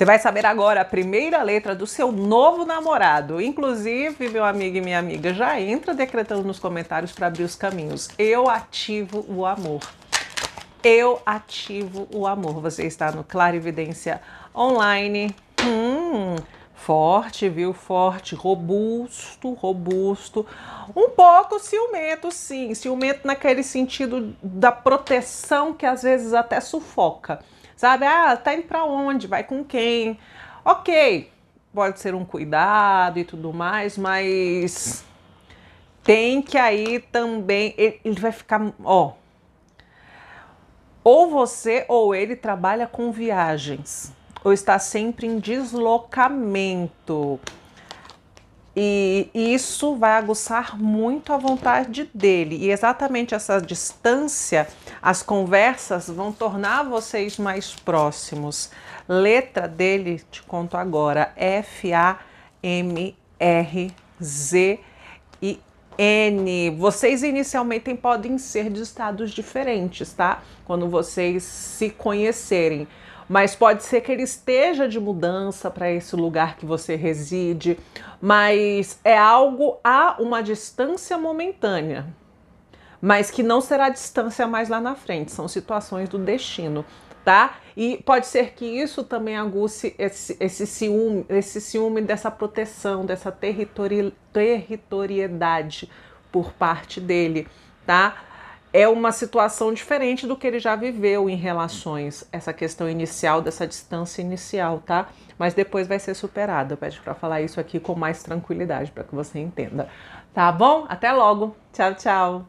Você vai saber agora a primeira letra do seu novo namorado. Inclusive, meu amigo e minha amiga, já entra decretando nos comentários para abrir os caminhos. Eu ativo o amor. Eu ativo o amor. Você está no Clarividência Online. Hum, forte, viu? Forte, robusto, robusto. Um pouco ciumento, sim. Ciumento naquele sentido da proteção que às vezes até sufoca Sabe? Ah, tá indo para onde? Vai com quem? OK. Pode ser um cuidado e tudo mais, mas tem que aí também ele, ele vai ficar, ó, ou você ou ele trabalha com viagens, ou está sempre em deslocamento. E isso vai aguçar muito a vontade dele. E exatamente essa distância, as conversas vão tornar vocês mais próximos. Letra dele, te conto agora: F A M R Z e N. Vocês inicialmente podem ser de estados diferentes, tá? Quando vocês se conhecerem mas pode ser que ele esteja de mudança para esse lugar que você reside, mas é algo a uma distância momentânea, mas que não será distância mais lá na frente, são situações do destino, tá? E pode ser que isso também aguce esse, esse ciúme, esse ciúme dessa proteção, dessa territori territoriedade por parte dele, tá? é uma situação diferente do que ele já viveu em relações, essa questão inicial, dessa distância inicial, tá? Mas depois vai ser superado. Eu peço para falar isso aqui com mais tranquilidade, para que você entenda. Tá bom? Até logo. Tchau, tchau.